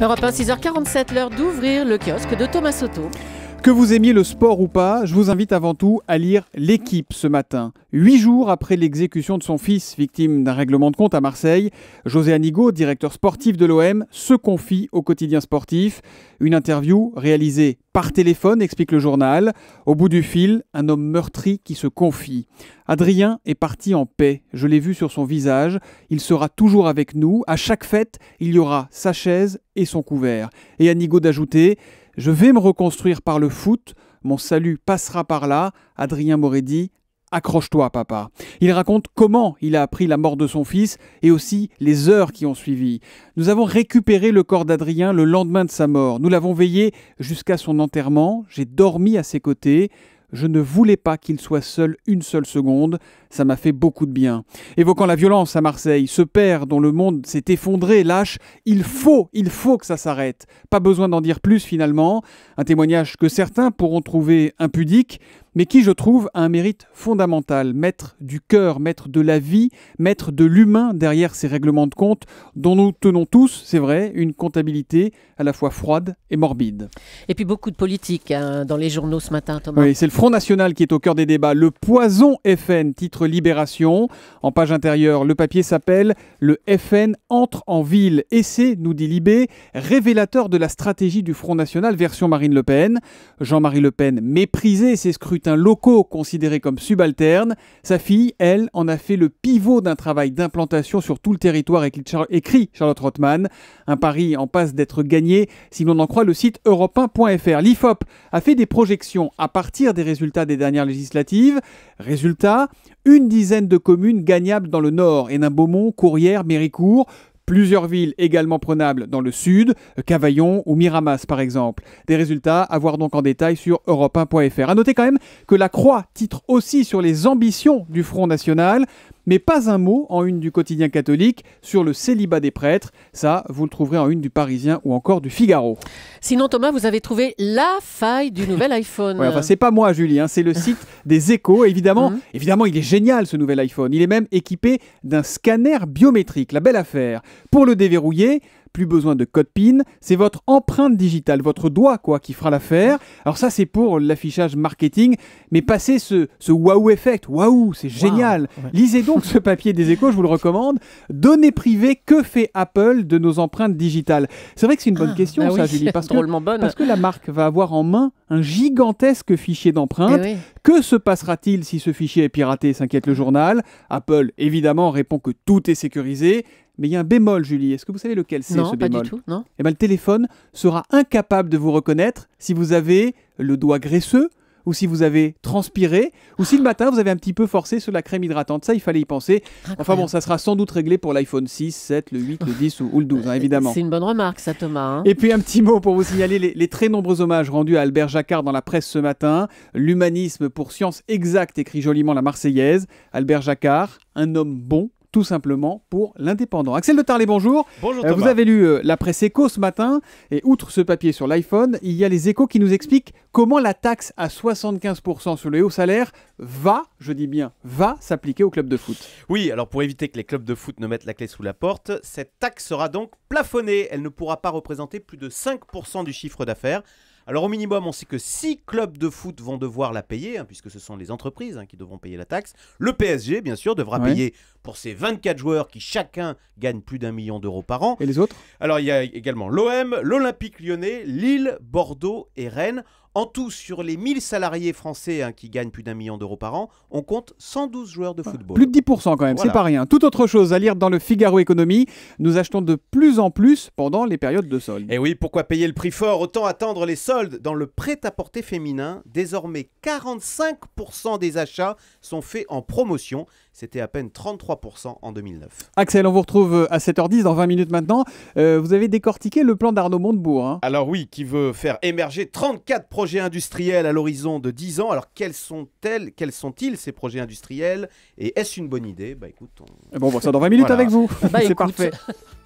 Europe 1, 6h47, l'heure d'ouvrir le kiosque de Thomas Soto. Que vous aimiez le sport ou pas, je vous invite avant tout à lire L'équipe ce matin. Huit jours après l'exécution de son fils, victime d'un règlement de compte à Marseille, José Anigo, directeur sportif de l'OM, se confie au quotidien sportif. Une interview réalisée par téléphone, explique le journal. Au bout du fil, un homme meurtri qui se confie. Adrien est parti en paix, je l'ai vu sur son visage, il sera toujours avec nous, à chaque fête, il y aura sa chaise et son couvert. Et Anigo d'ajouter, je vais me reconstruire par le foot, mon salut passera par là. Adrien dit accroche-toi papa. Il raconte comment il a appris la mort de son fils et aussi les heures qui ont suivi. Nous avons récupéré le corps d'Adrien le lendemain de sa mort. Nous l'avons veillé jusqu'à son enterrement. J'ai dormi à ses côtés. Je ne voulais pas qu'il soit seul une seule seconde, ça m'a fait beaucoup de bien. Évoquant la violence à Marseille, ce père dont le monde s'est effondré lâche Il faut, il faut que ça s'arrête. Pas besoin d'en dire plus finalement, un témoignage que certains pourront trouver impudique, mais qui, je trouve, a un mérite fondamental, maître du cœur, maître de la vie, maître de l'humain derrière ces règlements de compte dont nous tenons tous, c'est vrai, une comptabilité à la fois froide et morbide. Et puis beaucoup de politique hein, dans les journaux ce matin, Thomas. Oui, c'est le Front National qui est au cœur des débats. Le poison FN, titre Libération. En page intérieure, le papier s'appelle Le FN entre en ville. Et c'est, nous dit Libé, révélateur de la stratégie du Front National version Marine Le Pen. Jean-Marie Le Pen méprisé ses scrutins locaux considérés comme subalternes. Sa fille, elle, en a fait le pivot d'un travail d'implantation sur tout le territoire, écrit Charlotte Rothman. Un pari en passe d'être gagné si l'on en croit le site europe L'IFOP a fait des projections à partir des résultats des dernières législatives. Résultat, une dizaine de communes gagnables dans le Nord, Hénin-Beaumont, Courrières, Méricourt, Plusieurs villes également prenables dans le sud, Cavaillon ou Miramas par exemple. Des résultats à voir donc en détail sur europe1.fr. À noter quand même que la Croix titre aussi sur les ambitions du Front National mais pas un mot en une du quotidien catholique sur le célibat des prêtres. Ça, vous le trouverez en une du Parisien ou encore du Figaro. Sinon, Thomas, vous avez trouvé la faille du nouvel iPhone. ouais, c'est pas moi, Julie, c'est le site des échos. Évidemment, mhm. évidemment, il est génial ce nouvel iPhone. Il est même équipé d'un scanner biométrique, la belle affaire. Pour le déverrouiller, plus besoin de code PIN, c'est votre empreinte digitale, votre doigt quoi, qui fera l'affaire. Alors ça c'est pour l'affichage marketing, mais passez ce, ce effect, waouh, c'est génial. Lisez donc ce papier des échos, je vous le recommande. Données privées, que fait Apple de nos empreintes digitales C'est vrai que c'est une bonne ah, question bah ça Julie, parce que, parce que la marque va avoir en main un gigantesque fichier d'empreintes. Eh que se passera-t-il si ce fichier est piraté s'inquiète le journal. Apple évidemment répond que tout est sécurisé, mais il y a un bémol, Julie. Est-ce que vous savez lequel c'est ce bémol Non, pas du tout, non. Eh bien, le téléphone sera incapable de vous reconnaître si vous avez le doigt graisseux ou si vous avez transpiré, ou si le ah. matin vous avez un petit peu forcé sur la crème hydratante. Ça, il fallait y penser. Enfin bon, ça sera sans doute réglé pour l'iPhone 6, 7, le 8, le 10 ou, le 12, hein, évidemment. C'est une bonne remarque, ça, Thomas. Hein. Et puis un petit mot pour vous signaler les, les, très nombreux hommages rendus à Albert Jacquard dans la presse ce matin. L'humanisme pour science exacte, écrit joliment la Marseillaise. Albert Jacquard, un homme bon, tout simplement pour l'indépendant. Axel de Tarlet, bonjour. Bonjour. Euh, vous avez lu euh, la presse éco ce matin, et outre ce papier sur l'iPhone, il y a les échos qui nous expliquent comment la taxe à 75% sur les hauts salaires va, je dis bien va, s'appliquer aux clubs de foot. Oui, alors pour éviter que les clubs de foot ne mettent la clé sous la porte, cette taxe sera donc plafonnée. Elle ne pourra pas représenter plus de 5% du chiffre d'affaires. Alors au minimum, on sait que 6 clubs de foot vont devoir la payer, hein, puisque ce sont les entreprises hein, qui devront payer la taxe. Le PSG, bien sûr, devra payer pour ses 24 joueurs qui chacun gagnent plus d'un million d'euros par an. Et les autres Alors il y a également l'OM, l'Olympique lyonnais, Lille, Bordeaux et Rennes. En tout, sur les 1000 salariés français hein, qui gagnent plus d'un million d'euros par an, on compte 112 joueurs de ah, football. Plus de 10% quand même, c'est pas rien. Tout autre chose à lire dans le Figaro Économie. Nous achetons de plus en plus pendant les périodes de soldes. Et eh oui, pourquoi payer le prix fort Autant attendre les soldes. Dans le prêt-à-porter féminin, désormais 45% des achats sont faits en promotion. C'était à peine 33% en 2009. Axel, on vous retrouve euh, à 7h10 dans 20 minutes maintenant. Euh, vous avez décortiqué le plan d'Arnaud Montebourg. Hein. Alors oui, qui veut faire émerger 34 projets industriels à l'horizon de 10 ans. Alors quels sont-ils ces projets industriels Et est-ce une bonne idée Bah écoute, on... Bon, ça dans 20 minutes avec vous. Bah, C'est parfait.